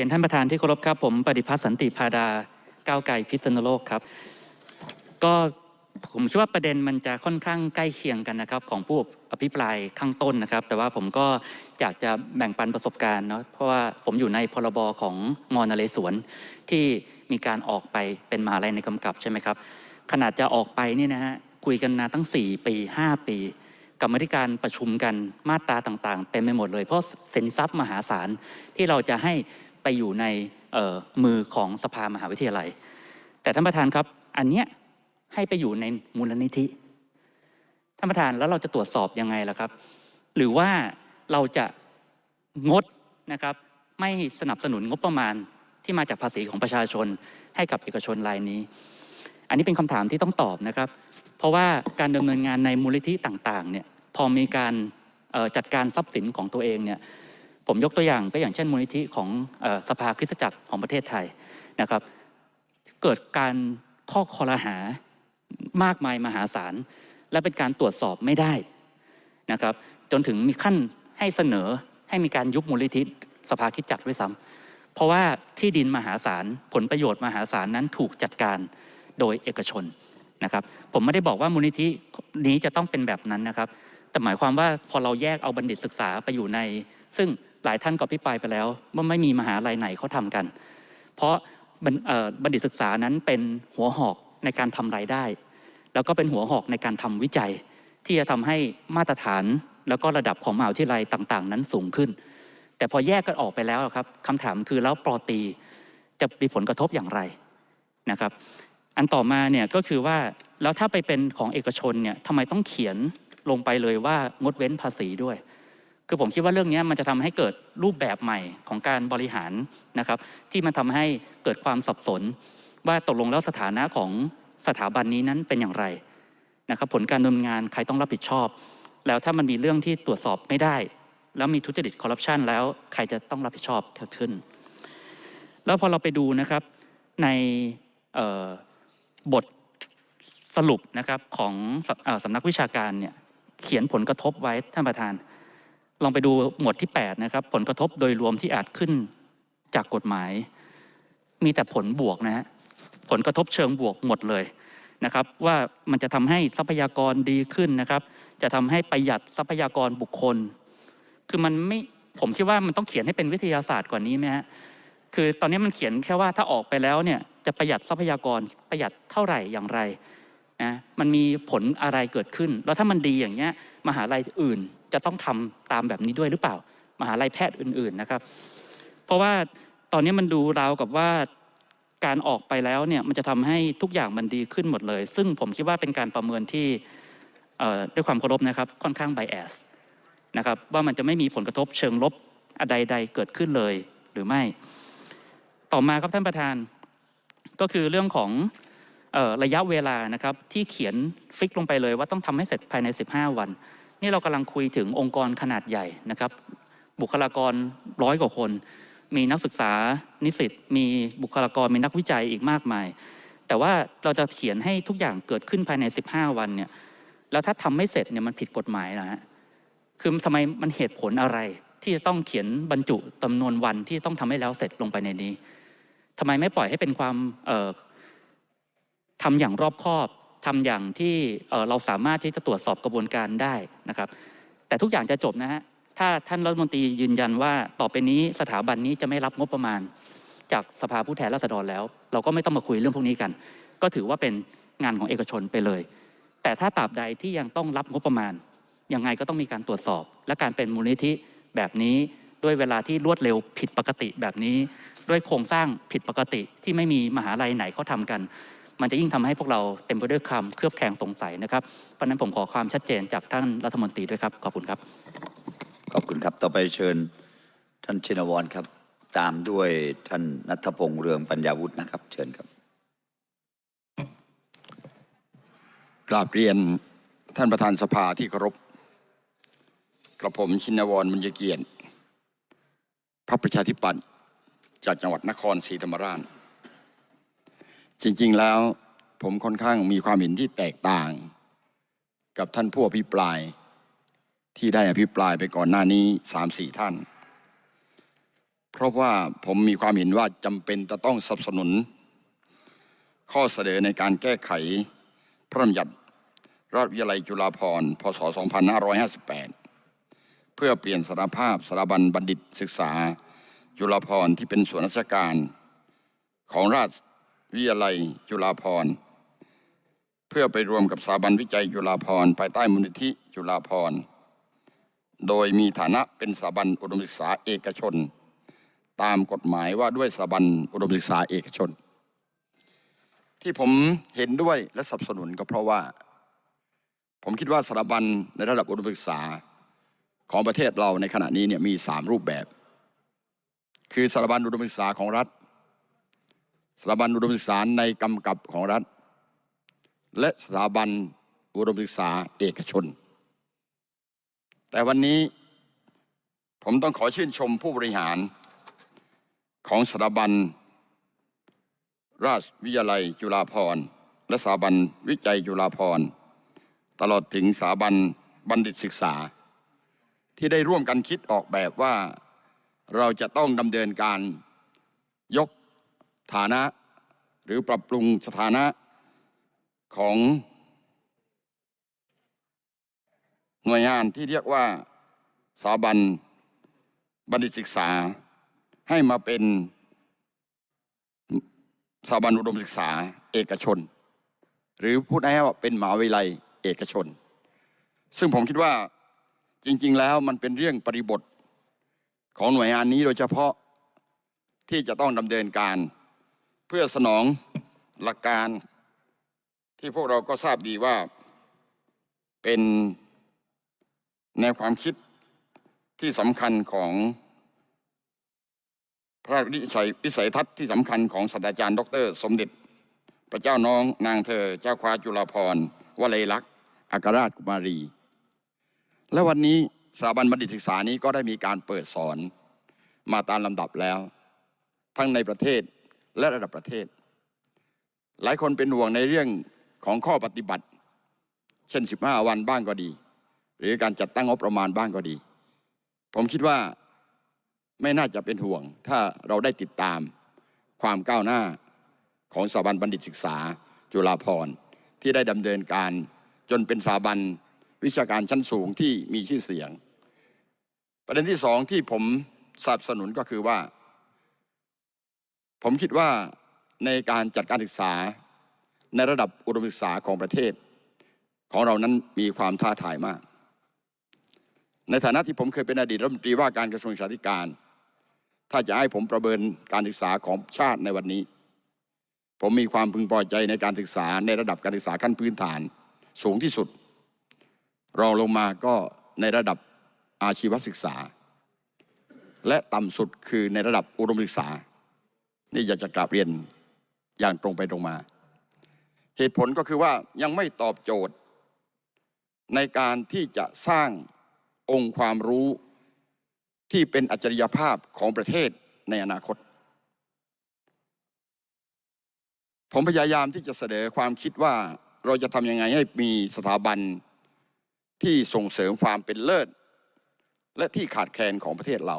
ียนท่านประธานที่เคารพครับ ผม ปฏิพัฒน์สันติพาดาก้าวไกลพิษณุโลกครับ ก็ผมคิดว่าประเด็นมันจะค่อนข้างใกล้เคียงกันนะครับ ของผู้อภิปรายข้างต้นนะครับ แต่ว่าผมก็อยากจะแบ่งปันประสบการณ์เนาะเพราะว่า ผมอยู่ในพรบของมอนเลสวนที่มีการออกไปเป็นมหาลัยในกำกับใช่ไหมครับขนาดจะออกไปนี่นะฮะคุยกันนาตั้ง4ปี5ปีกรรมธิการประชุมกันมาตราต่างๆเต็มไปหมดเลย เพราะเซ็นทรัพย์มหาศาลที่เราจะให้ไปอยู่ในมือของสภามหาวิทยาลัย แต่ท่านประธานครับอันเนี้ยให้ไปอยู่ในมูลนิธิ ท่านประธานแล้วเราจะตรวจสอบยังไงล่ะครับ หรือว่าเราจะงดนะครับไม่สนับสนุนงบประมาณที่มาจากภาษีของประชาชนให้กับเอกชนรายนี้ อันนี้เป็นคำถามที่ต้องตอบนะครับ เพราะว่าการดำเนินงานในมูลนิธิต่างๆเนี่ยพอมีการจัดการทรัพย์สินของตัวเองเนี่ยผมยกตัวอย่างก็อย่างเช่นมูลนิธิของสภาคริสตจักร ของประเทศไทยนะครับ เกิดการข้อคอรหามากมายมหาศาล และเป็นการตรวจสอบไม่ได้นะครับจนถึงมีขั้นให้เสนอให้มีการยุบมูลนิธิสภาคิดจักรด้วยซ้ำเพราะว่าที่ดินมหาศาลผลประโยชน์มหาศาลนั้นถูกจัดการโดยเอกชนนะครับ ผมไม่ได้บอกว่ามูลนิธินี้จะต้องเป็นแบบนั้นนะครับ แต่หมายความว่าพอเราแยกเอาบัณฑิตศึกษาไปอยู่ในซึ่งหลายท่านก็พิปรายไปแล้วว่าไม่มีมหาลัยไหนเขาทำกัน เพราะบัณฑิตศึกษานั้นเป็นหัวหอกในการทำรายได้ แล้วก็เป็นหัวหอกในการทำวิจัย ที่จะทำให้มาตรฐานแล้วก็ระดับของมหาวิทยาลัยต่างๆ นั้นสูงขึ้น แต่พอแยกกันออกไปแล้วครับคำถามคือแล้วปรตีจะมีผลกระทบอย่างไรนะครับ อันต่อมาเนี่ยก็คือว่าแล้วถ้าไปเป็นของเอกชนเนี่ยทำไมต้องเขียนลงไปเลยว่างดเว้นภาษีด้วยคือผมคิดว่าเรื่องนี้มันจะทำให้เกิดรูปแบบใหม่ของการบริหารนะครับที่มันทำให้เกิดความสับสน ว่าตกลงแล้วสถานะของสถาบันนี้นั้นเป็นอย่างไรนะครับผลการดำเนินงานใครต้องรับผิดชอบ แล้วถ้ามันมีเรื่องที่ตรวจสอบไม่ได้แล้วมีทุจริตคอร์รัปชันแล้วใครจะต้องรับผิดชอบเกิดขึ้น แล้วพอเราไปดูนะครับในบทสรุปนะครับของสำนักวิชาการเนี่ยเขียนผลกระทบไว้ท่านประธานลองไปดูหมวดที่8นะครับผลกระทบโดยรวมที่อาจขึ้นจากกฎหมาย มีแต่ผลบวกนะฮะผลกระทบเชิงบวกหมดเลยนะครับว่ามันจะทำให้ทรัพยากรดีขึ้นนะครับ จะทำให้ประหยัดทรัพยากรบุคคล คือมันไม่ผมคิดว่ามันต้องเขียนให้เป็นวิทยาศาสตร์กว่านี้ไหมฮะคือตอนนี้มันเขียนแค่ว่าถ้าออกไปแล้วเนี่ยจะประหยัดทรัพยากรประหยัดเท่าไหร่อย่างไรนะมันมีผลอะไรเกิดขึ้น แล้วถ้ามันดีอย่างเงี้ยมหาลัยอื่นจะต้องทำตามแบบนี้ด้วยหรือเปล่า มหาลัยแพทย์อื่นๆนะครับเพราะว่าตอนนี้มันดูราวกับว่าการออกไปแล้วเนี่ยมันจะทำให้ทุกอย่างมันดีขึ้นหมดเลย ซึ่งผมคิดว่าเป็นการประเมินที่ด้วยความเคารพนะครับค่อนข้างไบแอสนะครับว่ามันจะไม่มีผลกระทบเชิงลบใดๆเกิดขึ้นเลยหรือไม่ ต่อมาครับท่านประธาน ก็คือเรื่องของระยะเวลานะครับที่เขียนฟิกลงไปเลย ว่าต้องทำให้เสร็จภายใน 15 วัน นี่เรากำลังคุยถึงองค์กรขนาดใหญ่นะครับ บุคลากรร้อยกว่าคน มีนักศึกษา นิสิตมีบุคลากรมีนักวิจัยอีกมากมาย แต่ว่าเราจะเขียนให้ทุกอย่างเกิดขึ้นภายใน 15 วันเนี่ย แล้วถ้าทำไม่เสร็จเนี่ยมันผิดกฎหมายนะฮะคือทำไมมันเหตุผลอะไร ที่จะต้องเขียนบรรจุจานวนวันที่ต้องทำให้แล้วเสร็จลงไปในนี้ ทำไมไม่ปล่อยให้เป็นความทำอย่างรอบคอบทำอย่างที่เราสามารถที่จะตรวจสอบกระบวนการได้นะครับ แต่ทุกอย่างจะจบนะฮะ ถ้าท่านรัฐมนตรียืนยันว่าต่อไปนี้สถาบันนี้จะไม่รับงบประมาณ จากสภาผู้แทนราษฎรแล้ว เราก็ไม่ต้องมาคุยเรื่องพวกนี้กัน ก็ถือว่าเป็นงานของเอกชนไปเลย แต่ถ้าตราบใดที่ยังต้องรับงบประมาณ ยังไงก็ต้องมีการตรวจสอบและการเป็นมูลนิธิแบบนี้ ด้วยเวลาที่รวดเร็วผิดปกติแบบนี้ ด้วยโครงสร้างผิดปกติที่ไม่มีมหาลัยไหนเขาทากันมันจะยิ่งทำให้พวกเราเต็มไปด้วยคำเคลือบแคลงสงสัยนะครับเพราะนั้นผมขอความชัดเจนจากท่านรัฐมนตรีด้วยครับขอบคุณครับขอบคุณครับต่อไปเชิญท่านชินวรครับตามด้วยท่านนัทพงษ์เรืองปัญญาวุฒินะครับ เชิญครับ กราบเรียนท่านประธานสภาที่เคารพกระผมชินวรมุญเกียรติพรรคประชาธิปัตย์จากจังหวัดนครศรีธรรมราชจริงๆแล้วผมค่อนข้างมีความเห็นที่แตกต่างกับท่านผู้อภิปรายที่ได้อภิปรายไปก่อนหน้านี้สามสี่ท่าน เพราะว่าผมมีความเห็นว่าจำเป็นจะต้องสนับสนุน ข้อเสนอในการแก้ไขพระราชบัญญัติราชวิทยาลัยจุฬาภรณ์ พศ2558 เพื่อเปลี่ยนสถาภาพสถาบันบัณฑิตศึกษาจุฬาภรณ์ที่เป็นส่วนราชการของราชวิทยาลัย จุฬาภรณ์ เพื่อไปรวมกับสถาบันวิจัยจุฬาภรณ์ภายใต้มูลนิธิจุฬาภรณ์ โดยมีฐานะเป็นสถาบันอุดมศึกษาเอกชน ตามกฎหมายว่าด้วยสถาบันอุดมศึกษาเอกชน ที่ผมเห็นด้วยและสนับสนุนก็เพราะว่า ผมคิดว่าสถาบันในระดับอุดมศึกษาของประเทศเราในขณะนี้เนี่ยมี3รูปแบบ คือสถาบันอุดมศึกษาของรัฐสถาบันอุดมศึกษาในกำกับของรัฐ และสถาบันอุดมศึกษาเอกชน แต่วันนี้ผมต้องขอชื่นชมผู้บริหารของสถาบันราชวิทยาลัยจุฬาภรณ์ และสถาบันวิจัยจุฬาภรณ์ ตลอดถึงสถาบันบัณฑิตศึกษา ที่ได้ร่วมกันคิดออกแบบว่าเราจะต้องดำเนินการยกฐานะหรือปรับปรุงสถานะของ หน่วยงานที่เรียกว่าสถาบันบัณฑิตศึกษา ให้มาเป็นสถาบันอุดมศึกษาเอกชน หรือพูดง่ายๆว่าเป็นมหาวิทยาลัย เอกชน ซึ่งผมคิดว่าจริง ๆแล้วมันเป็นเรื่องปริบทของหน่วยงานนี้โดยเฉพาะที่จะต้องดำเนินการเพื่อสนองหลักการที่พวกเราก็ทราบดีว่าเป็นแนวความคิดที่สำคัญของ พระวิสัยวิสัยทัศน์ที่สำคัญของศาสตราจารย์ดรสมเด็จพระเจ้าน้องนางเธอเจ้าคว้าจุฬาภรณ์วลัยลักษณ์อัครราชกุมารี และวันนี้สถาบันบัณฑิตศึกษานี้ก็ได้มีการเปิดสอนมาตามลำดับแล้ว ทั้งในประเทศและระดับประเทศ หลายคนเป็นห่วงในเรื่องของข้อปฏิบัติ เช่น 15วันบ้างก็ดี หรือการจัดตั้งงบประมาณบ้างก็ดี ผมคิดว่าไม่น่าจะเป็นห่วง ถ้าเราได้ติดตามความก้าวหน้าของสถาบันบัณฑิตศึกษาจุฬาภรณ์ที่ได้ดำเนินการจนเป็นสถาบันวิชาการชั้นสูงที่มีชื่อเสียง ประเด็นที่สองที่ผมสนับสนุนก็คือว่าผมคิดว่าในการจัดการศึกษาในระดับอุดมศึกษาของประเทศ ของเรานั้นมีความท้าทายมาก ในฐานะที่ผมเคยเป็นอดีตรัฐมนตรีว่าการกระทรวงศึกษาธิการ ถ้าจะให้ผมประเมินการศึกษาของชาติในวันนี้ ผมมีความพึงพอใจในการศึกษาในระดับการศึกษาขั้นพื้นฐาน สูงที่สุด รองลงมาก็ในระดับอาชีวศึกษา และต่ำสุดคือในระดับอุดมศึกษานี่อยากจะกราบเรียนอย่างตรงไปตรงมา เหตุผลก็คือว่ายังไม่ตอบโจทย์ ในการที่จะสร้างองค์ความรู้ที่เป็นอัจฉริยภาพของประเทศในอนาคต ผมพยายามที่จะเสนอความคิดว่าเราจะทำยังไงให้มีสถาบันที่ส่งเสริมความเป็นเลิศ และที่ขาดแคลนของประเทศเรา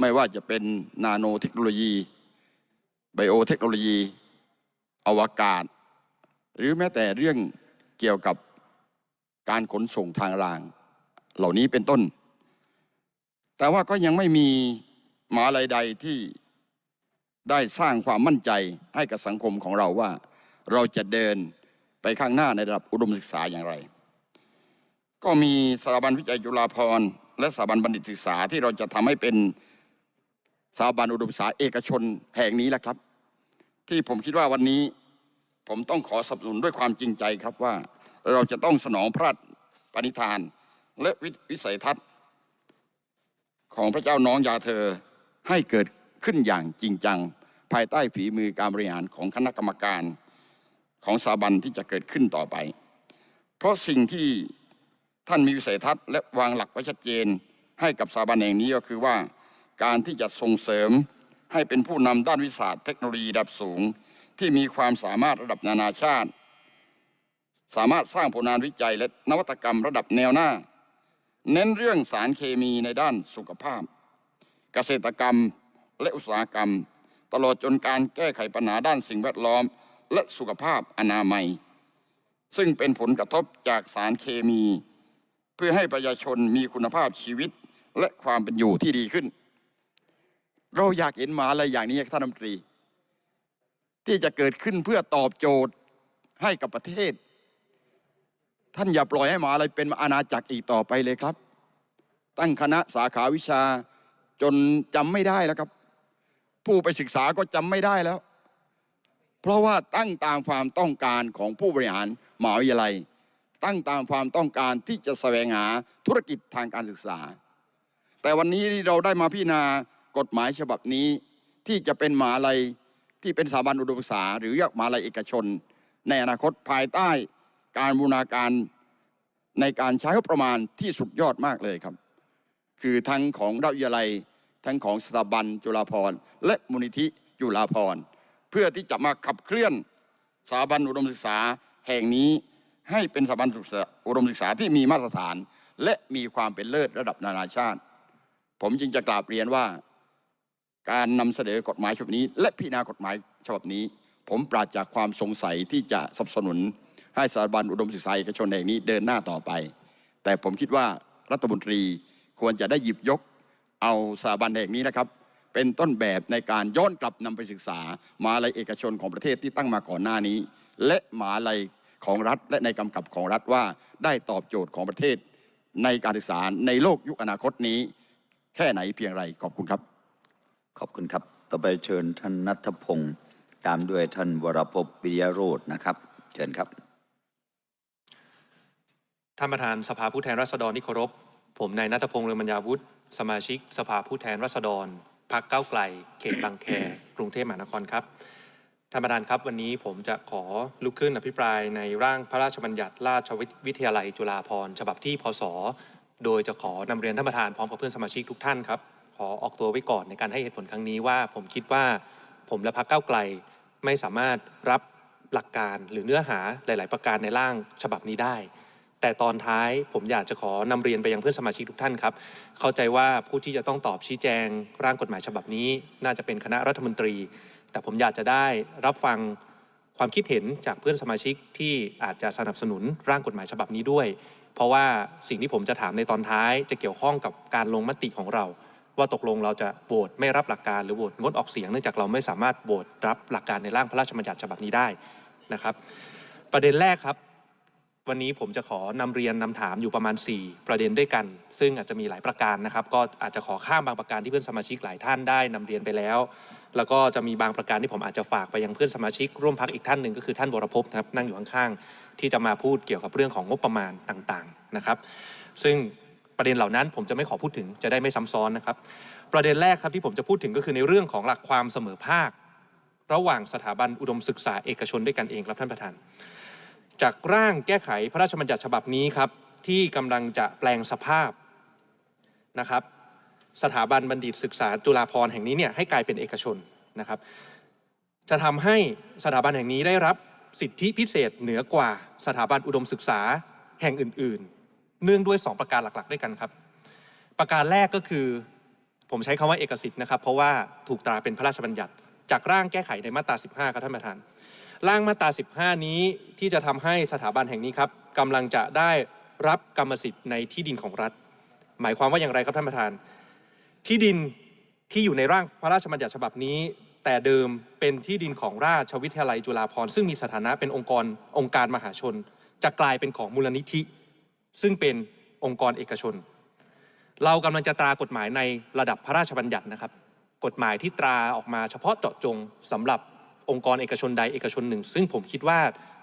ไม่ว่าจะเป็นนาโนเทคโนโลยีไบโอเทคโนโลยี อวกาศ หรือแม้แต่เรื่องเกี่ยวกับการขนส่งทางรางเหล่านี้เป็นต้น แต่ว่าก็ยังไม่มีมาลัยใดที่ได้สร้างความมั่นใจให้กับสังคมของเราว่า เราจะเดินไปข้างหน้าในระดับอุดมศึกษาอย่างไร ก็มีสถาบันวิจัยจุฬาภรณ์และสถาบันบัณฑิตศึกษาที่เราจะทำให้เป็นสถาบันอุดมศึกษาเอกชนแห่งนี้แหละครับ ที่ผมคิดว่าวันนี้ ผมต้องขอสนับสนุนด้วยความจริงใจครับว่า เราจะต้องสนองพระราชปณิธานและวิสัยทัศน์ ของพระเจ้าน้องยาเธอให้เกิดขึ้นอย่างจริงจังภายใต้ฝีมือการบริหารของคณะกรรมการของสถาบันที่จะเกิดขึ้นต่อไป เพราะสิ่งที่ท่านมีวิสัยทัศน์และวางหลักไว้ชัดเจนให้กับสถาบันแห่งนี้ก็คือว่าการที่จะส่งเสริมให้เป็นผู้นำด้านวิสาเทคโนโลยีระดับสูงที่มีความสามารถระดับนานาชาติ สามารถสร้างผลงานวิจัยและนวัตกรรมระดับแนวหน้า เน้นเรื่องสารเคมีในด้านสุขภาพ เกษตรกรรมและอุตสาหกรรม ตลอดจนการแก้ไขปัญหาด้านสิ่งแวดล้อม และสุขภาพอนามัย ซึ่งเป็นผลกระทบจากสารเคมี เพื่อให้ประชาชนมีคุณภาพชีวิตและความเป็นอยู่ที่ดีขึ้นเราอยากเห็นหมาอะไรอย่างนี้ท่านรัฐมนตรี ที่จะเกิดขึ้นเพื่อตอบโจทย์ให้กับประเทศ ท่านอย่าปล่อยให้หมาอะไรเป็นอาณาจักรอีกต่อไปเลยครับ ตั้งคณะสาขาวิชาจนจำไม่ได้แล้วครับ ผู้ไปศึกษาก็จำไม่ได้แล้ว เพราะว่าตั้งตามความต้องการของผู้บริหารหมหาวิทยาลัย ตั้งตามความต้องการที่จะแสวงหาธุรกิจทางการศึกษา แต่วันนี้เราได้มาพิจารณากฎหมายฉบับนี้ที่จะเป็นหมาลัยที่เป็นสถาบันอุดมศึกษา หรือเรียกมหาลัยเอกชน ในอนาคตภายใต้การบูรณาการในการใช้งบประมาณที่สุดยอดมากเลยครับ คือทั้งของราฐวิทยาลัยทั้งของสถาบันจุฬาภรณ์ และมูลนิธิจุฬาภรณ์ เพื่อที่จะมาขับเคลื่อนสถาบันอุดมศึกษาแห่งนี้ให้เป็นสถาบันอุดมศึกษาที่มีมาตรฐานและมีความเป็นเลิศระดับนานาชาติ ผมจึงจะกราบเรียนว่าการนำเสนอกฎหมายฉบับนี้ และพิจารณากฎหมายฉบับนี้ ผมปราศจากความสงสัยที่จะสนับสนุน ให้สถาบันอุดมศึกษาเอกชนแห่งนี้เดินหน้าต่อไป แต่ผมคิดว่ารัฐมนตรีควรจะได้หยิบยกเอาสถาบันแห่งนี้นะครับ เป็นต้นแบบในการย้อนกลับนำไปศึกษา มาลัยเอกชนของประเทศที่ตั้งมาก่อนหน้านี้ และหมาลัยของรัฐ และในกำกับของรัฐว่าได้ตอบโจทย์ของประเทศ ในการศึกษาในโลกยุคอนาคตนี้ แค่ไหนเพียงไรขอบคุณครับขอบคุณครับต่อไปเชิญท่านนัทพงศ์ตามด้วยท่านวรพวิยโรธนะครับ เชิญครับท่านประธานสภาผู้แทนราษฎรที่เคารพ ผมนายนัทพงศ์เรืองบรรยาวุฒิสมาชิกสภาผู้แทนราษฎรพรรคก้าวไกล เขตบางแคกรุงเทพมหานครครับท่านประธานครับวันนี้ผมจะขอลุกขึ้นอภิปราย ในร่างพระราชบัญญัติราชวิทยาลัยจุฬาภรณ์ ฉบับที่พศโดยจะขอนำเรียนท่านประธานพร้อมกับเพื่อนสมาชิกทุกท่านครับขอออกตัวไว้ก่อนในการให้เหตุผลครั้งนี้ว่าผมคิดว่าผมและพรรคเก้าไกลไม่สามารถรับหลักการหรือเนื้อหาหลาย ๆ ประการในร่างฉบับนี้ได้ แต่ตอนท้ายผมอยากจะขอนำเรียนไปยังเพื่อนสมาชิกทุกท่านครับเข้าใจว่าผู้ที่จะต้องตอบชี้แจงร่างกฎหมายฉบับนี้ น่าจะเป็นคณะรัฐมนตรี แต่ผมอยากจะได้รับฟังความคิดเห็นจากเพื่อนสมาชิกที่อาจจะสนับสนุนร่างกฎหมายฉบับนี้ด้วย เพราะว่าสิ่งที่ผมจะถามในตอนท้าย จะเกี่ยวข้องกับการลงมติของเราว่าตกลงเราจะโหวตไม่รับหลักการหรือโหวตงดออกเสียงเนื่องจากเราไม่สามารถโหวตรับหลักการในร่างพระราชบัญญัติฉบับนี้ได้นะครับ ประเด็นแรกครับวันนี้ผมจะขอนำเรียนนำถามอยู่ประมาณ4ประเด็นด้วยกัน ซึ่งอาจจะมีหลายประการนะครับ ก็อาจจะขอข้ามบางประการที่เพื่อนสมาชิกหลายท่านได้นำเรียนไปแล้ว แล้วก็จะมีบางประการที่ผมอาจจะฝากไปยังเพื่อนสมาชิกร่วมพักอีกท่านหนึ่งก็คือ ท่านวรพจนะครับนั่งอยู่ข้างๆที่จะมาพูดเกี่ยวกับเรื่องของงบประมาณต่างๆนะครับ ซึ่งประเด็นเหล่านั้นผมจะไม่ขอพูดถึงจะได้ไม่ซ้ำซ้อนนะครับ ประเด็นแรกครับที่ผมจะพูดถึงก็คือในเรื่องของหลักความเสมอภาค ระหว่างสถาบันอุดมศึกษาเอกชนด้วยกันเองครับท่านประธาน จากร่างแก้ไขพระราชบัญญัติฉบับนี้ครับที่กำลังจะแปลงสภาพนะครับ สถาบันบัณฑิตศึกษาจุฬาภรณ์แห่งนี้เนี่ยให้กลายเป็นเอกชนนะครับ จะทำให้สถาบันแห่งนี้ได้รับ สิทธิพิเศษเหนือกว่าสถาบันอุดมศึกษาแห่งอื่นเนื่องด้วย 2 ประการหลักๆ ด้วยกันครับ ประการแรกก็คือผมใช้คำว่าเอกสิทธิ์นะครับ เพราะว่าถูกตราเป็นพระราชบัญญัติ จากร่างแก้ไขในมาตรา 15ครับท่านประธาน ร่างมาตรา 15 นี้ที่จะทำให้สถาบันแห่งนี้ครับกำลังจะได้รับกรรมสิทธิ์ในที่ดินของรัฐ หมายความว่าอย่างไร ครับท่านประธาน ที่ดินที่อยู่ในร่างพระราชบัญญัติฉบับนี้ แต่เดิมเป็นที่ดินของราชวิทยาลัยจุฬาภรณ์ซึ่งมีสถานะเป็นองค์กร องค์การมหาชนจะกลายเป็นของมูลนิธิซึ่งเป็นองค์กรเอกชน เรากำลังจะตรากฎหมายในระดับพระราชบัญญัตินะครับ กฎหมายที่ตราออกมาเฉพาะเจาะจงสำหรับองค์กรเอกชนใดเอกชนหนึ่งซึ่งผมคิดว่า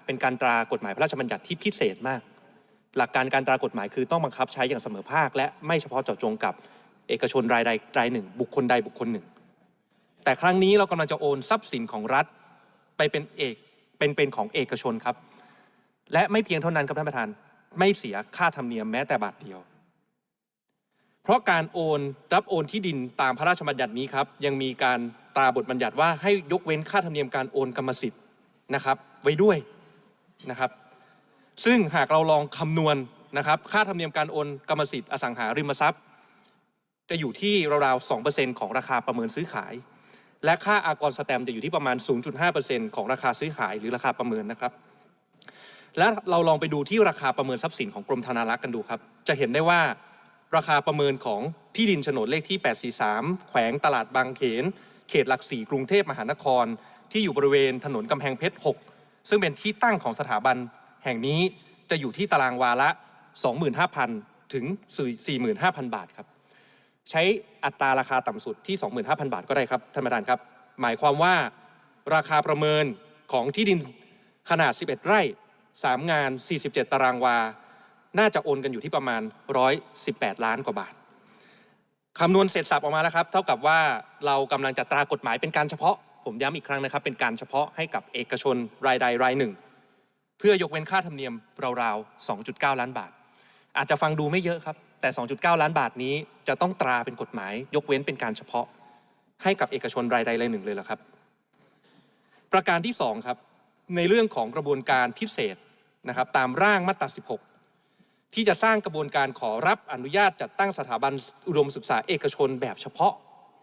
เป็นการตรากฎหมายพระราชบัญญัติที่พิเศษมาก หลักการการตรากฎหมายคือต้องบังคับใช้อย่างเสมอภาคและไม่เฉพาะเจาะจงกับเอกชนรายใดรายหนึ่งบุคคลใดบุคคลหนึ่ง แต่ครั้งนี้เรากำลังจะโอนทรัพย์สินของรัฐไปเป็นเอกเป็นเป็นของเอกชนครับและไม่เพียงเท่านั้นครับท่านประธานไม่เสียค่าธรรมเนียมแม้แต่บาทเดียว เพราะการโอนรับโอนที่ดินตามพระราชบัญญัตินี้ครับยังมีการตราบทบัญญัติว่าให้ยกเว้นค่าธรรมเนียมการโอนกรรมสิทธิ์นะครับ ไว้ด้วยนะครับ ซึ่งหากเราลองคำนวณนะครับค่าธรรมเนียมการโอนกรรมสิทธิ์อสังหาริมทรัพย์ จะอยู่ที่ราวๆสองเปอร์ซ็นต์ของราคาประเมินซื้อขาย และค่าอากรสแตมจะอยู่ที่ประมาณ0.5%ของราคาซื้อขายหรือราคาประเมินนะครับและเราลองไปดูที่ราคาประเมินทรัพย์สินของกรมธนารักษ์กันดูครับ จะเห็นได้ว่าราคาประเมินของที่ดินโฉนดเลขที่ 843 แขวงตลาดบางเขน เขตหลักสี่กรุงเทพมหานคร ที่อยู่บริเวณถนนกำแพงเพชร 6 ซึ่งเป็นที่ตั้งของสถาบันแห่งนี้จะอยู่ที่ตารางวาละ 25,000 ถึง 45,000 บาทครับ ใช้อัตราราคาต่ำสุดที่25,000บาทก็ได้ครับท่านประธานครับหมายความว่าราคาประเมินของที่ดินขนาด 11 ไร่3 งาน 47 ตารางวา น่าจะโอนกันอยู่ที่ประมาณ 118 ล้านกว่าบาท คำนวณเสร็จสับออกมาแล้วครับ เท่ากับว่าเรากำลังจะตรากฎหมายเป็นการเฉพาะ ผมย้ำอีกครั้งนะครับ เป็นการเฉพาะให้กับเอกชนรายใดรายหนึ่ง เพื่อยกเว้นค่าธรรมเนียม ราว ๆ 2.9 ล้านบาท อาจจะฟังดูไม่เยอะครับแต่ 2.9 ล้านบาทนี้จะต้องตราเป็นกฎหมาย ยกเว้นเป็นการเฉพาะ ให้กับเอกชนรายใดรายหนึ่งเลยเหรอครับ ประการที่ 2 ครับในเรื่องของกระบวนการพิเศษนะครับตามร่างมาตรา16 ที่จะสร้างกระบวนการขอรับอนุญาต จัดตั้งสถาบันอุดมศึกษาเอกชนแบบเฉพาะ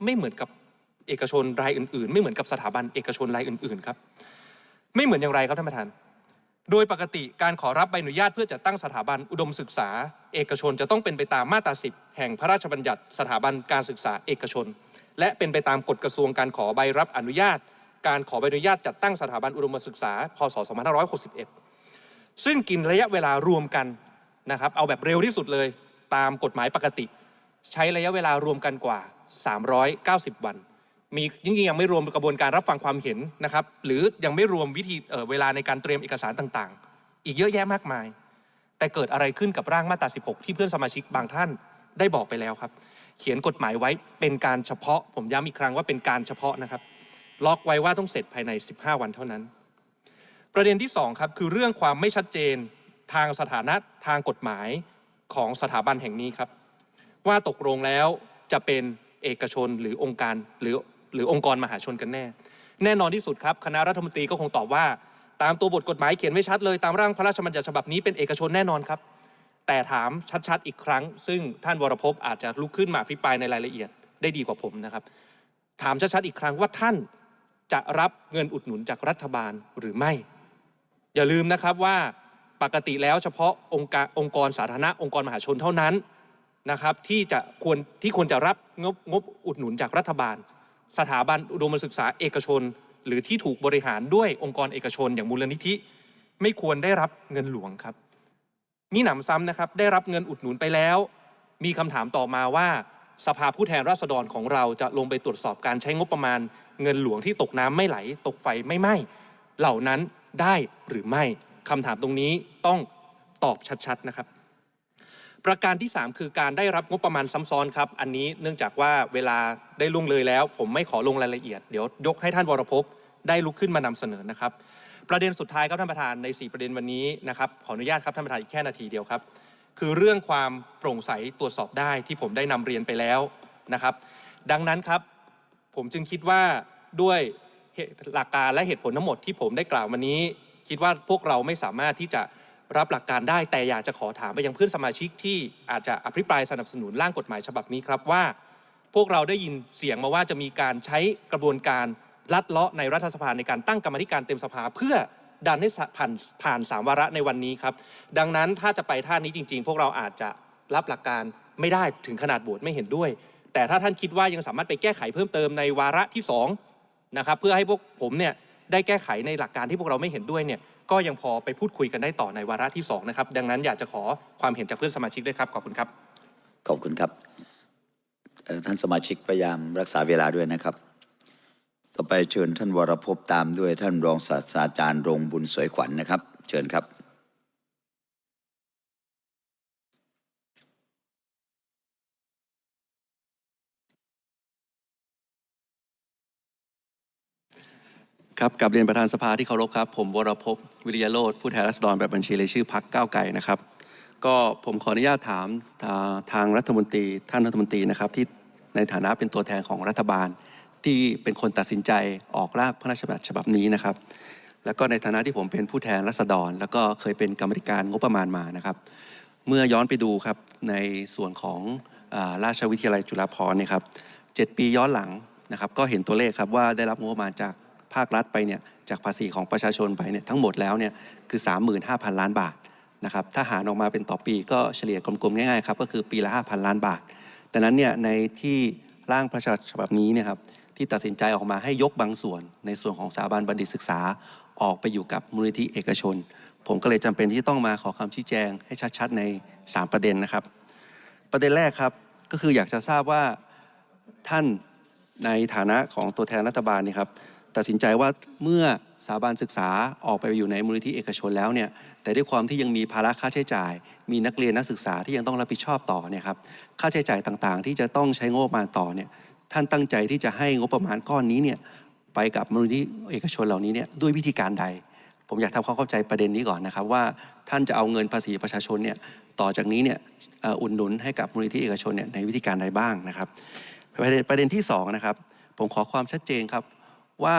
ไม่เหมือนกับเอกชนรายอื่นๆ ไม่เหมือนกับสถาบันเอกชนรายอื่นๆครับไม่เหมือนอย่างไรครับท่านประธาน โดยปกติการขอรับใบอนุญาตเพื่อจัดตั้งสถาบันอุดมศึกษาเอกชนจะต้องเป็นไปตามมาตรา10แห่งพระราชบัญญัติสถาบันการศึกษาเอกชน และเป็นไปตามกฎกระทรวงการขอใบรับอนุญาตการขอใบอนุญาตจัดตั้งสถาบันอุดมศึกษา พศ 2561 ซึ่งกินระยะเวลารวมกันนะครับ เอาแบบเร็วที่สุดเลยตามกฎหมายปกติ ใช้ระยะเวลารวมกันกว่า 390 วัน มียิ่งยังไม่รวมกระบวนการรับฟังความเห็นนะครับ หรือยังไม่รวมวิธีเเวลาในการเตรียมเอกสารต่างๆ อีกเยอะแยะมากมาย แต่เกิดอะไรขึ้นกับร่างมาตรา 16 ที่เพื่อนสมาชิกบางท่านได้บอกไปแล้วครับ เขียนกฎหมายไว้เป็นการเฉพาะ ผมย้ำอีกครั้งว่าเป็นการเฉพาะนะครับล็อกไว้ว่าต้องเสร็จภายใน 15 วันเท่านั้น ประเด็นที่ 2 ครับ คือเรื่องความไม่ชัดเจนทางสถานะทางกฎหมายของสถาบันแห่งนี้ครับ ว่าตกลงแล้วจะเป็นเอกชนหรือองค์การหรือหรือองค์กรมหาชนกันแน่ แน่นอนที่สุดครับ คณะรัฐมนตรีก็คงตอบว่า ตามตัวบทกฎหมายเขียนไว้ชัดเลยตามร่างพระราชบัญญัติฉบับนี้ เป็นเอกชนแน่นอนครับ แต่ถามชัดๆอีกครั้ง ซึ่งท่านวรพอาจจะลุกขึ้นมาพิปรายในรายละเอียดได้ดีกว่าผมนะครับ ถามชัดๆอีกครั้งว่าท่านจะรับเงินอุดหนุนจากรัฐบาลหรือไม่ อย่าลืมนะครับว่าปกติแล้วเฉพาะองค์องค์กรสาธารณะองค์กรมหาชนเท่านั้นนะครับ ที่จะควรที่ควรจะรับงบงบอุดหนุนจากรัฐบาล สถาบันอุดมศึกษาเอกชน หรือที่ถูกบริหารด้วยองค์กรเอกชนอย่างมูลนิธิไม่ควรได้รับเงินหลวงครับ มีหนำซ้ำนะครับ ได้รับเงินอุดหนุนไปแล้ว มีคำถามต่อมาว่าสภาผู้แทนราษฎรของเราจะลงไปตรวจสอบการใช้งบประมาณ เงินหลวงที่ตกน้ำไม่ไหล ตกไฟไม่ไหม้เหล่านั้นได้หรือไม่คำถามตรงนี้ต้องตอบชัดๆนะครับ ประการที่ 3 คือการได้รับงบประมาณซ้าซ้อนครับ อันนี้เนื่องจากว่าเวลาได้ล่วงเลยแล้ว ผมไม่ขอลงรายละเอียด เดี๋ยวยกให้ท่านวรพ์ได้ลุกขึ้นมานำเสนอนะครับ ประเด็นสุดท้ายครับท่านประธานใน 4 ประเด็นวันนี้นะครับขออนุญาตครับท่านประธานอีกแค่นาทีเดียวครับคือ เรื่องความโปร่งใสตรวจสอบได้ที่ผมได้นำเรียนไปแล้วนะครับ ดังนั้นครับ ผมจึงคิดว่าด้วย หลักการและเหตุผลทั้งหมดที่ผมได้กล่าวันนี้ คิดว่าพวกเราไม่สามารถที่จะรับหลักการได้แต่อยากจะขอถามไปยังเพื่อนสมาชิกที่อาจจะอภิปรายสนับสนุนร่างกฎหมายฉบับนี้ครับว่า พวกเราได้ยินเสียงมาว่าจะมีการใช้กระบวนการลัดเลาะในรัฐสภาในการตั้งกรรมธิการเต็มสภาเพื่อดันให้ผ่านผ่านสามวาระในวันนี้ครับ ดังนั้นถ้าจะไปท่านี้จริงๆ พวกเราอาจจะรับหลักการไม่ได้ถึงขนาดโหวตไม่เห็นด้วย แต่ถ้าท่านคิดว่ายังสามารถไปแก้ไขเพิ่มเติมในวาระที่2นะครับเพื่อให้พวกผมเนี่ยได้แก้ไขในหลักการที่พวกเราไม่เห็นด้วยเนี่ยก็ยังพอไปพูดคุยกันได้ต่อในวาระที่2นะครับดังนั้นอยากจะขอความเห็นจากเพื่อนสมาชิกด้วยครับ ขอบคุณครับ ขอบคุณครับท่านสมาชิกพยายามรักษาเวลาด้วยนะครับ่อไปเชิญท่านวรพบตามด้วยท่านรองศาสตราจารย์รงบุญสวยขวัญนนะครับ เชิญครับ ครับกับเรียนประธานสภาที่เคารพครับ ผมวรพบวิริยโรธผู้แทนรัศดรแบบบัญชีรายชื่อพักก้าวไก่นะครับ ก็ผมขออนุญาตถามทางรัฐมนตรี ท่านรัฐมนตรีนะครับที่ในฐานะเป็นตัวแทนของรัฐบาลที่เป็นคนตัดสินใจออกร่างพระราชบัญญัติฉบับนี้นะครับ แล้วก็ในฐานะที่ผมเป็นผู้แทนรัษฎร แล้วก็เคยเป็นกรรมธิการงบประมาณมานะครับ เมื่อย้อนไปดูครับในส่วนของราชวิทยาลัยจุฬาภรณ์นะครับเปีย้อนหลังนะครับ ก็เห็นตัวเลขครับว่าได้รับงบประมาณจากภาครัฐไปเนี่ย จากภาษีของประชาชนไปเนี่ยทั้งหมดแล้วเนี่ยคือ 35,000 ล้านบาทนะครับ ถ้าหารออกมาเป็นต่อปีก็เฉลี่ยกลมๆง่ายๆครับก็คือปีละ5,000 ล้านบาท แต่นั้นเนี่ยในที่ร่างพระราชบัญญัติฉบับนี้เนี่ยครับที่ตัดสินใจออกมาให้ยกบางส่วนในส่วนของสถาบันบัณฑิตศึกษาออกไปอยู่กับมูลนิธิเอกชน ผมก็เลยจำเป็นที่ต้องมาขอคำชี้แจง ให้ชัดๆ ใน 3 ประเด็นนะครับ ประเด็นแรกครับก็คืออยากจะทราบว่าท่านในฐานะของตัวแทนรัฐบาลนี่ครับ ตัดสินใจว่าเมื่อสถาบันศึกษาออกไปอยู่ในมูลนิธิเอกชนแล้วเนี่ยแต่ด้วยความที่ยังมีภาระค่าใช้จ่าย มีนักเรียนนักศึกษาที่ยังต้องรับผิดชอบต่อเนี่ยครับค่าใช้จ่ายต่างๆ ที่จะต้องใช้งบประมาณต่อเนี่ยท่านตั้งใจที่จะให้งบประมาณก้อนนี้เนี่ยไปกับมูลนิธิเอกชนเหล่านี้เนี่ยด้วยวิธีการใด ผมอยากทำความเข้าใจประเด็นนี้ก่อนนะครับ ว่าท่านจะเอาเงินภาษีประชาชนเนี่ยต่อจากนี้เนี่ยอุดหนุนให้กับมูลนิธิเอกชนเนี่ยในวิธีการใดบ้างนะครับประเด็นประเด็นที่2นะครับผมขอความชัดเจนครับว่า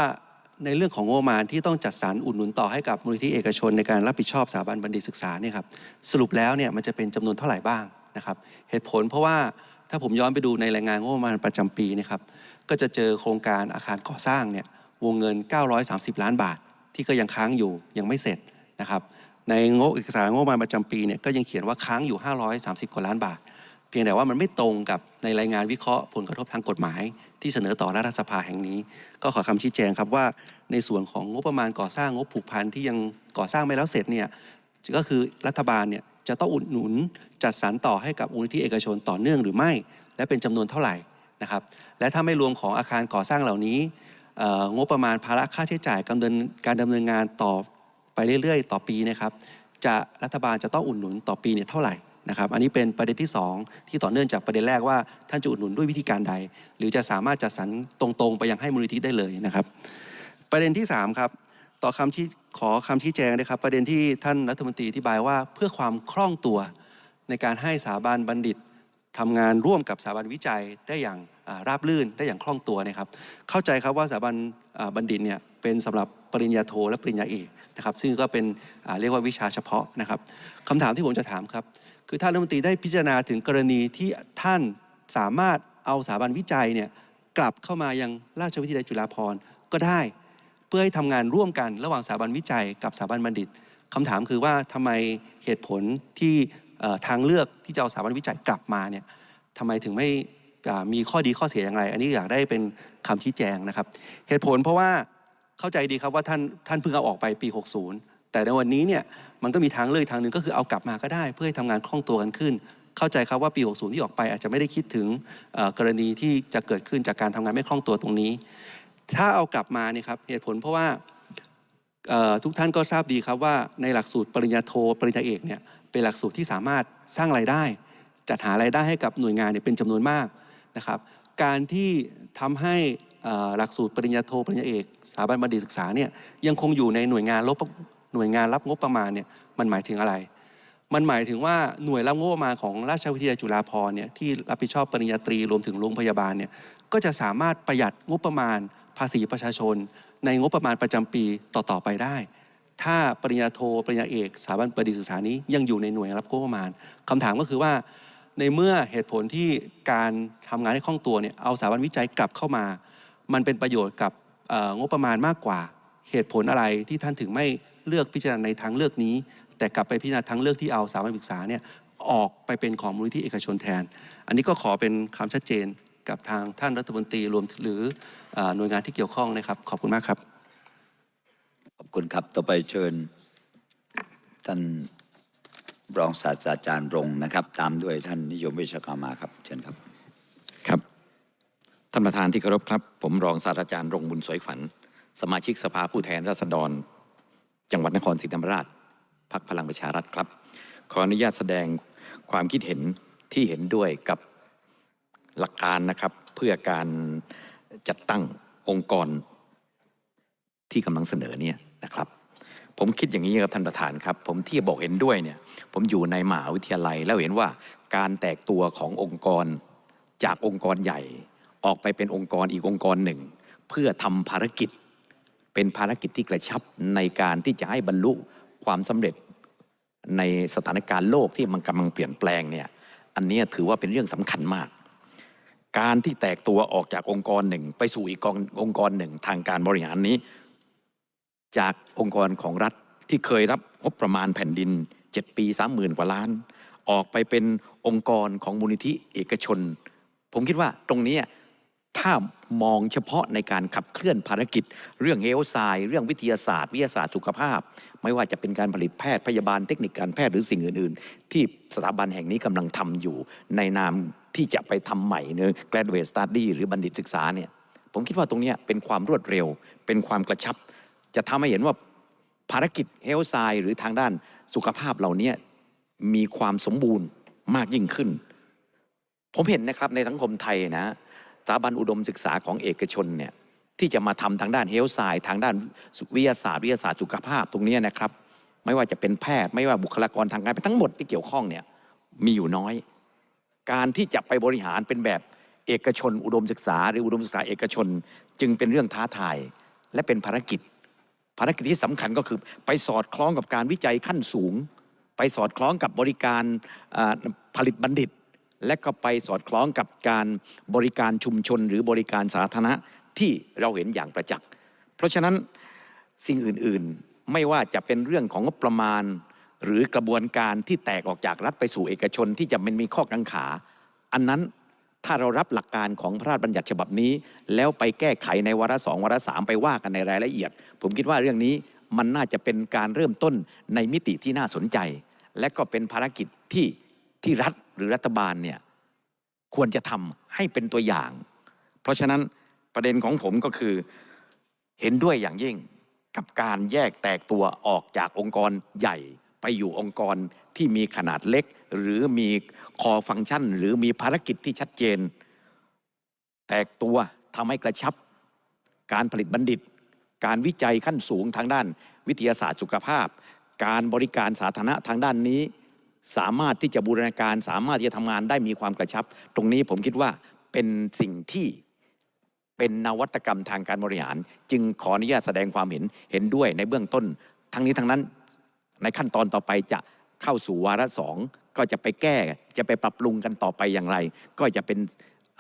ในเรื่องของงบประมาณที่ต้องจัดสรรอุดหนุนต่อให้กับมูลนิธิเอกชน ในการรับผิดชอบสถาบันบัณฑิตศึกษาเนี่ยครับ สรุปแล้วเนี่ยมันจะเป็นจำนวนเท่าไหร่บ้างนะครับ เหตุผลเพราะว่าถ้าผมย้อนไปดูในรายงานงบประมาณประจำปีนะครับ ก็จะเจอโครงการอาคารก่อสร้างเนี่ยวงเงิน 930 ล้านบาท ที่ก็ยังค้างอยู่ยังไม่เสร็จนะครับ ในงบเอกสารงบประมาณประจำปีเนี่ยก็ยังเขียนว่าค้างอยู่ 530 กว่าล้านบาท เพียงแต่ว่ามันไม่ตรงกับในรายงานวิเคราะห์ผลกระทบทางกฎหมาย ที่เสนอต่อรัฐสภาแห่งนี้ ก็ขอคำชี้แจงครับว่า ในส่วนของงบประมาณก่อสร้างงบผูกพันที่ยังก่อสร้างไม่แล้วเสร็จเนี่ย ก็คือรัฐบาลเนี่ยจะต้องอุดหนุน จัดสรรต่อให้กับมูลนิธิเอกชนต่อเนื่องหรือไม่ และเป็นจำนวนเท่าไหร่นะครับ และถ้าไม่รวมของอาคารก่อสร้างเหล่านี้งบประมาณภาระค่าใช้จ่ายการดำเนินการดำเนินงานต่อไปเรื่อยๆต่อปีนะครับ จะรัฐบาลจะต้องอุดหนุนต่อปีเนี่ยเท่าไหร่นะครับอันนี้เป็นประเด็นที่ 2 ที่ต่อเนื่องจากประเด็นแรกว่าท่านจะอุดหนุนด้วยวิธีการใด หรือจะสามารถจัดสรรตรง ๆ ไปยังให้มูลนิธิได้เลยนะครับ ประเด็นที่3ครับต่อคำที่ขอคำชี้แจงนะครับ ประเด็นที่ท่านรัฐมนตรีอธิบายว่าเพื่อความคล่องตัว ในการให้สถาบันบัณฑิตทำงานร่วมกับสถาบันวิจัยได้อย่างราบรื่น ได้อย่างคล่องตัวนะครับเข้าใจครับว่าสถาบันบัณฑิตเนี่ยเป็นสำหรับปริญญาโทและปริญญาเอกนะครับซึ่งก็เป็นเรียกว่าวิชาเฉพาะนะครับคำถามที่ผมจะถามครับคือท่านรัฐมนตรีได้พิจารณาถึงกรณีที่ท่านสามารถเอาสถาบันวิจัยเนี่ยกลับเข้ามายังราชวิทยาลัยจุฬาภรณ์ก็ได้เพื่อให้ทำงานร่วมกันระหว่างสถาบันวิจัย กับสถาบันบัณฑิตคำถามคือว่าทำไมเหตุผลที่ทางเลือกที่จะเอาสถาบันวิจัยกลับมาเนี่ยทำไมถึงไม่ มีข้อดีข้อเสียอย่างไร อันนี้อยากได้เป็นคำชี้แจงนะครับ เหตุผลเพราะว่าเข้าใจดีครับว่าท่านท่านเพิ่งเอาออกไปปี 60 แต่ในวันนี้เนี่ย มันก็มีทางเลือกทางหนึ่งก็คือเอากลับมาก็ได้ เพื่อให้ทำงานคล่องตัวกันขึ้น เข้าใจครับว่าปี 60 ที่ออกไป อาจจะไม่ได้คิดถึงกรณีที่จะเกิดขึ้นจากการทำงานไม่คล่องตัวตรงนี้ถ้าเอากลับมาเนี่ยครับเหตุผลเพราะว่าทุกท่านก็ทราบดีครับว่า ในหลักสูตรปริญญาโทปริญญาเอกเนี่ยเป็นหลักสูตรที่สามารถสร้างรายได้ จัดหารายได้ให้กับหน่วยงานเนี่ยเป็นจำนวนมากนะครับ การที่ทำให้หลักสูตรปริญญาโทปริญญาเอกสถาบันบัณฑิตศึกษาเนี่ยยังคงอยู่ในหน่วยงานลบหน่วยงานรับงบประมาณเนี่ยมันหมายถึงอะไร มันหมายถึงว่าหน่วยรับงบประมาณของราชวิทยาลัยจุฬาภรณ์เนี่ยที่รับผิดชอบปริญญาตรีรวมถึงโรงพยาบาลเนี่ยก็จะสามารถประหยัดงบประมาณภาษีประชาชนในงบประมาณประจำปีต่อๆไปได้ ถ้าปริญญาโทปริญญาเอก สถาบันประดิษฐ์ศึกษานี้ยังอยู่ในหน่วยรับงบประมาณคำถามก็คือว่าในเมื่อเหตุผลที่การทำงานให้คล่องตัวเนี่ยเอาสถาบันวิจัยกลับเข้ามา มันเป็นประโยชน์กับงบประมาณมากกว่า เหตุผลอะไรที่ท่านถึงไม่เลือกพิจารณาในทางเลือกนี้ แต่กลับไปพิจารณาทางเลือกที่เอาสถาบันศึกษาเนี่ยออกไปเป็นของมูลนิธิเอกชนแทน อันนี้ก็ขอเป็นคำชัดเจนกับทางท่านรัฐมนตรีรวมหรือหน่วยงานที่เกี่ยวข้องนะครับ ขอบคุณมากครับ ขอบคุณครับ ต่อไปเชิญท่านรองศาสตราจารย์รงนะครับ ตามด้วยท่านนิยมวิชากามาครับ เชิญครับครับท่านประธานที่เคารพครับผมรองศาสตราจารย์รงบุญสวยวัน สมาชิกสภาผู้แทนราษฎร จังหวัดนครศรีธรรมราชพรรคพลังประชารัฐครับ ขออนุญาตแสดงความคิดเห็นที่เห็นด้วยกับหลักการนะครับเพื่อการจัดตั้งองค์กรที่กำลังเสนอเนี่ยนะครับ ผมคิดอย่างนี้ครับท่านประธานครับ ผมที่บอกเห็นด้วยเนี่ย ผมอยู่ในมหาวิทยาลัยแล้วเห็นว่าการแตกตัวขององค์กรจากองค์กรใหญ่ ออกไปเป็นองค์กรอีกองค์กรหนึ่ง เพื่อทำภารกิจ เป็นภารกิจที่กระชับ ในการที่จะให้บรรลุความสำเร็จในสถานการณ์โลกที่มันกำลังเปลี่ยนแปลงเนี่ยอันนี้ถือว่าเป็นเรื่องสำคัญมากการที่แตกตัวออกจากองค์กรหนึ่งไปสู่อีกองค์กรหนึ่งทางการบริหารนี้ จากองค์กรของรัฐที่เคยรับงบประมาณแผ่นดิน 7 ปี30,000 กว่าล้าน ออกไปเป็นองค์กรของมูลนิธิ เอกชน ผมคิดว่าตรงนี้ถ้ามองเฉพาะในการขับเคลื่อนภารกิจ เรื่องเฮลไซเรื่องวิทยาศาสตร์ วิทยาศาสตร์สุขภาพ ไม่ว่าจะเป็นการผลิตแพทย์พยาบาลเทคนิคการแพทย์หรือสิ่งอื่นๆ ที่สถาบันแห่งนี้กำลังทำอยู่ในนามที่จะไปทำใหม่เนื้อ graduate study หรือบัณฑิตศึกษาเนี่ย ผมคิดว่าตรงนี้เป็นความรวดเร็วเป็นความกระชับ จะทำให้เห็นว่าภารกิจเฮลไซหรือทางด้านสุขภาพเหล่านี้มีความสมบูรณ์มากยิ่งขึ้น ผมเห็นนะครับในสังคมไทยนะถาบันอุดมศึกษาของเอกชนเนี่ยที่จะมาทำทางด้านเฮลท์ไซด์ทางด้านวิทยาศาสตร์วิทยาศาสตร์สุขภาพตรงนี้นะครับ ไม่ว่าจะเป็นแพทย์ไม่ว่าบุคลากรทางการแพทย์ทั้งหมดที่เกี่ยวข้องเนี่ยมีอยู่น้อย การที่จะไปบริหารเป็นแบบเอกชนอุดมศึกษา หรืออุดมศึกษาเอกชน จึงเป็นเรื่องท้าทาย และเป็นภารกิจ ภารกิจที่สำคัญก็คือ ไปสอดคล้องกับการวิจัยขั้นสูง ไปสอดคล้องกับบริการผลิตบัณฑิตและก็ไปสอดคล้องกับการบริการชุมชนหรือบริการสาธารณะที่เราเห็นอย่างประจักษ์ เพราะฉะนั้นสิ่งอื่นๆไม่ว่าจะเป็นเรื่องของงบประมาณ หรือกระบวนการที่แตกออกจากรัฐไปสู่เอกชนที่จะมันมีข้อกังขา อันนั้นถ้าเรารับหลักการของพระราชบัญญัติฉบับนี้ แล้วไปแก้ไขในวาระสองวาระสามไปว่ากันในรายละเอียด ผมคิดว่าเรื่องนี้มันน่าจะเป็นการเริ่มต้นในมิติที่น่าสนใจ และก็เป็นภารกิจที่ที่รัฐหรือรัฐบาลเนี่ยควรจะทำให้เป็นตัวอย่าง เพราะฉะนั้นประเด็นของผมก็คือเห็นด้วยอย่างยิ่งกับการแยกแตกตัวออกจากองค์กรใหญ่ไปอยู่องค์กรที่มีขนาดเล็ก หรือมีคอฟังก์ชันหรือมีภารกิจที่ชัดเจน แตกตัวทำให้กระชับ การผลิตบัณฑิต การวิจัยขั้นสูงทางด้าน วิทยาศาสตร์สุขภาพ การบริการสาธารณะทางด้านนี้สามารถที่จะบูรณาการสามารถที่จะทำงานได้มีความกระชับ ตรงนี้ผมคิดว่าเป็นสิ่งที่เป็นนวัตกรรมทางการบริหาร จึงขออนุญาตแสดงความเห็นเห็นด้วยในเบื้องต้น ทั้งนี้ทั้งนั้นในขั้นตอนต่อไปจะเข้าสู่วาระสอง ก็จะไปแก้จะไปปรับปรุงกันต่อไปอย่างไร ก็จะเป็น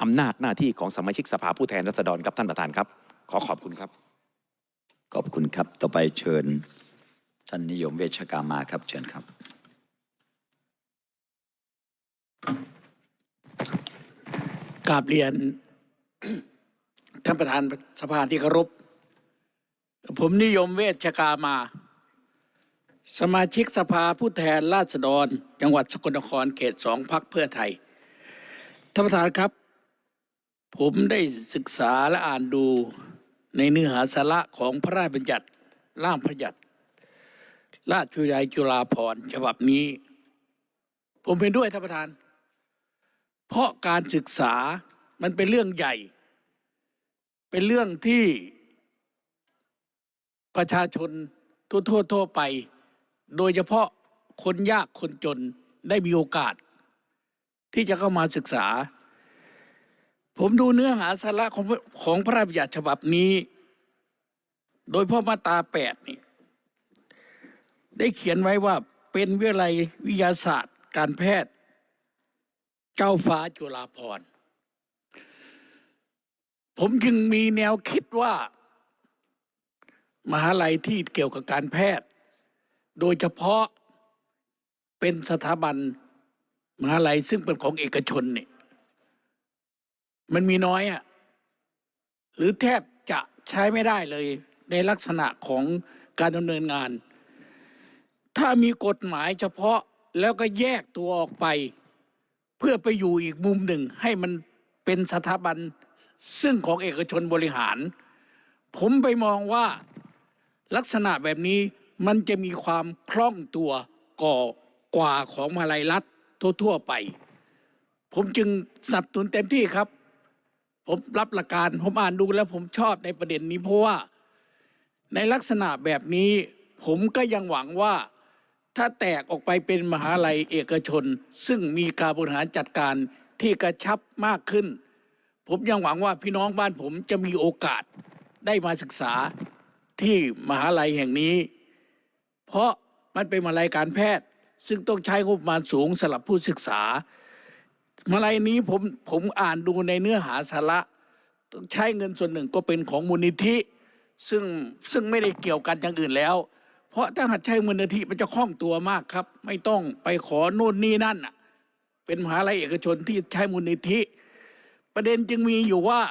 อำนาจหน้าที่ของสมาชิกสภาผู้แทนราษฎรครับท่านประธานครับ ขอขอบคุณครับขอบคุณครับต่อไปเชิญท่านนิยมเวชกามาครับ เชิญครับกราบเรียน ท่านประธานสภาที่เคารพผมนิยมเวชกามา สมาชิกสภาผู้แทนราษฎร จังหวัดสกลนครเขตสองพักเพื่อไทย ท่านประธานครับ ผมได้ศึกษาและอ่านดูในเนื้อหาสาระของพระราชบัญญัติร่างพระญัติ ราชวิทยาจุฬาภรณ์ฉบับนี้ ผมเห็นด้วย ท่านประธานเพราะการศึกษามันเป็นเรื่องใหญ่ เป็นเรื่องที่ประชาชนทั่วๆไป โดยเฉพาะคนยากคนจนได้มีโอกาส ที่จะเข้ามาศึกษา ผมดูเนื้อหาสาระของของพระราชบัญญัติฉบับนี้ โดยพ่อมาตาแปดนี่ ได้เขียนไว้ว่าเป็นวิลวิทยาศาสตร์การแพทย์เจ้าฟ้าจุฬาพรผมจึงมีแนวคิดว่า มหาลัยที่เกี่ยวกับการแพทย์ โดยเฉพาะเป็นสถาบัน มหาลัยซึ่งเป็นของเอกชนเนี่ยมันมีน้อยอะหรือแทบจะใช้ไม่ได้เลย ในลักษณะของการดำเนินงาน ถ้ามีกฎหมายเฉพาะแล้วก็แยกตัวออกไปเพื่อไปอยู่อีกมุมหนึ่งให้มันเป็นสถาบัน ซึ่งของเอกชนบริหาร ผมไปมองว่าลักษณะแบบนี้มันจะมีความคล่องตัวก่อกว่าของมาลัยรัฐทั่วๆไป ผมจึงสับสนเต็มที่ครับ ผมรับหลักการผมอ่านดูแล้วผมชอบในประเด็นนี้เพราะว่า ในลักษณะแบบนี้ ผมก็ยังหวังว่าถ้าแตกออกไปเป็นมหาลัยเอกชน ซึ่งมีการบริหารจัดการที่กระชับมากขึ้น ผมยังหวังว่าพี่น้องบ้านผมจะมีโอกาสได้มาศึกษาที่มหาลัยแห่งนี้ เพราะมันเป็นมหาลัยการแพทย์ ซึ่งต้องใช้งบประมาณสูงสำหรับผู้ศึกษามหาลัยนี้ผมผมอ่านดูในเนื้อหาสาระใช้เงินส่วนหนึ่งก็เป็นของมูลนิธิซึ่งซึ่งไม่ได้เกี่ยวกันอย่างอื่นแล้วเพราะถ้าหัดใช้เงินนาทีมันจะคล่องตัวมากครับ ไม่ต้องไปขอโน่นนี่นั่น เป็นมหาลัยเอกชนที่ใช้มูลนิธิ ประเด็นจึงมีอยู่ว่า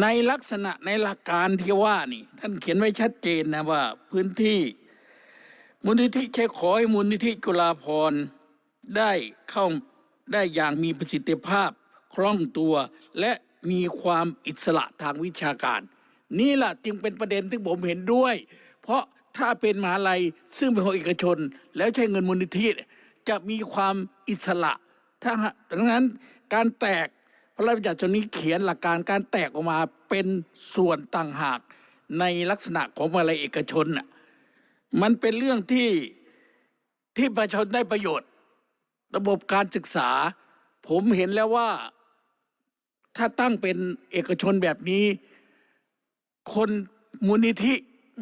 ในลักษณะในหลักการที่ว่านี่ ท่านเขียนไว้ชัดเจนนะว่าพื้นที่มูลนิธิใช้ขอให้มูลนิธิกุลาพรได้เข้า ได้อย่างมีประสิทธิภาพ คล่องตัว และมีความอิสระทางวิชาการนี่แหละจึงเป็นประเด็นที่ผมเห็นด้วย เพราะถ้าเป็นมหาลัยซึ่งเป็นของเอกชน แล้วใช้เงินมูลนิธิจะมีความอิสระถ้าดังนั้นการแตกพระราชบัญญัติฉบับนี้เขียนหลักการการแตกออกมาเป็นส่วนต่างหากในลักษณะของมหาลัยเอกชนน่ะมันเป็นเรื่องที่ที่ประชาชนได้ประโยชน์ ระบบการศึกษา ผมเห็นแล้วว่าถ้าตั้งเป็นเอกชนแบบนี้คนมูลนิธิ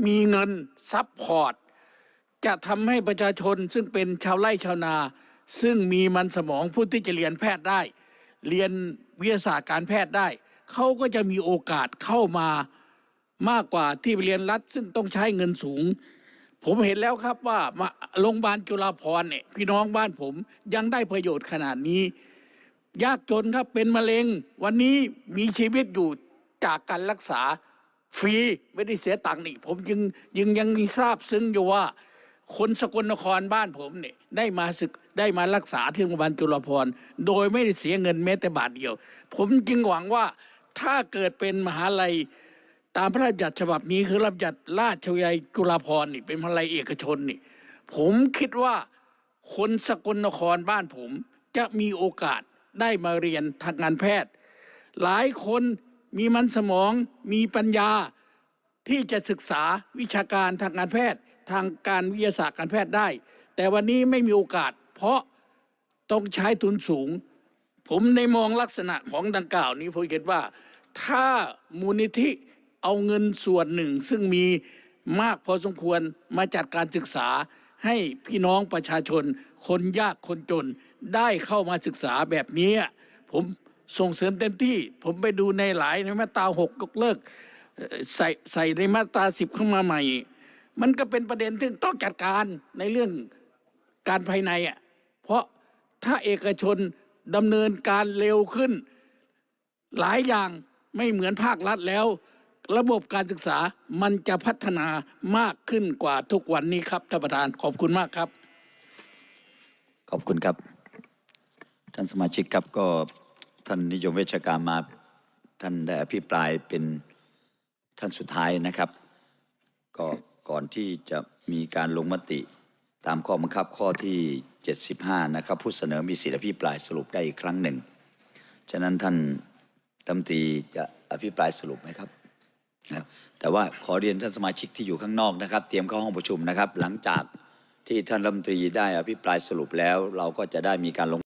มีเงินซัพพอร์ต จะทำให้ประชาชนซึ่งเป็นชาวไร่ชาวนา ซึ่งมีมันสมองผู้ที่จะเรียนแพทย์ได้ เรียนวิทยาศาสตร์การแพทย์ได้ เขาก็จะมีโอกาสเข้ามามากกว่าที่เรียนรัฐซึ่งต้องใช้เงินสูง ผมเห็นแล้วครับว่า โรงพยาบาลจุฬาภรณ์เนี่ยพี่น้องบ้านผมยังได้ประโยชน์ขนาดนี้ ยากจนครับเป็นมะเร็ง วันนี้มีชีวิตอยู่จากการรักษาฟรีไม่ได้เสียตังค์นี่ ผมยังยังยังมีทราบซึ้งอยู่ว่าคนสกลนครบ้านผมเนี่ยได้มาศึกได้มารักษาที่โรงพยาบาลจุฬาภรณ์โดยไม่ได้เสียเงินแม้แต่บาทเดียว ผมจึงหวังว่าถ้าเกิดเป็นมหาลัยตามพระราชบัญญัติฉบับนี้คือรับจัดราชวิทยาลัยจุฬาภรณ์นี่ เป็นมหาลัยเอกชนนี่ ผมคิดว่าคนสกลนครบ้านผมจะมีโอกาสได้มาเรียนทางการแพทย์ หลายคนมีมันสมองมีปัญญาที่จะศึกษาวิชาการทางการแพทย์ทางการวิทยาศาสตร์การแพทย์ได้ แต่วันนี้ไม่มีโอกาส เพราะต้องใช้ทุนสูง ผมในมองลักษณะของดังกล่าวนี้ผมคิดว่า ถ้ามูลนิธิเอาเงินส่วนหนึ่ง ซึ่งมีมากพอสมควรมาจัดการศึกษาให้พี่น้องประชาชน คนยากคนจน ได้เข้ามาศึกษาแบบนี้ ผมส่งเสริมเต็มที่ ผมไปดูในหลายในมาตราหกยกเลิก ใส่ใส่ในมาตราสิบเข้ามาใหม่ มันก็เป็นประเด็นที่ต้องจัดการในเรื่องการภายในอ่ะ เพราะถ้าเอกชนดำเนินการเร็วขึ้น หลายอย่างไม่เหมือนภาครัฐแล้ว ระบบการศึกษามันจะพัฒนามากขึ้นกว่าทุกวันนี้ครับ ท่านประธานขอบคุณมากครับ ขอบคุณครับท่านสมาชิกครับก็ท่าน นิยมเวชการมาท่านได้อภิปรายเป็นท่านสุดท้ายนะครับ ก็ก่อนที่จะมีการลงมติตามข้อบังคับ ข้อที่75นะครับผู้เสนอมีสิทธิอภิปรายสรุปได้อีกครั้งหนึ่ง ฉะนั้นท่านตำตีจะอภิปรายสรุปไหมครับนะแต่ว่าขอเรียนท่านสมาชิกที่อยู่ข้างนอกนะครับ เตรียมเข้าห้องประชุมนะครับ หลังจากที่ท่านรัฐมนตรีได้อภิปรายสรุปแล้ว เราก็จะได้มีการลง